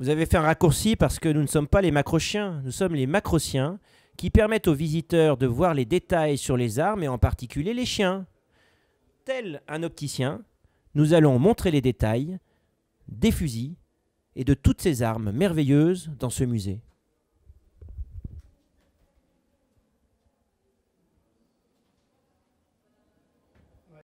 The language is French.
Vous avez fait un raccourci parce que nous ne sommes pas les macrochiens, nous sommes les macrociens qui permettent aux visiteurs de voir les détails sur les armes et en particulier les chiens. Tel un opticien, nous allons montrer les détails des fusils et de toutes ces armes merveilleuses dans ce musée.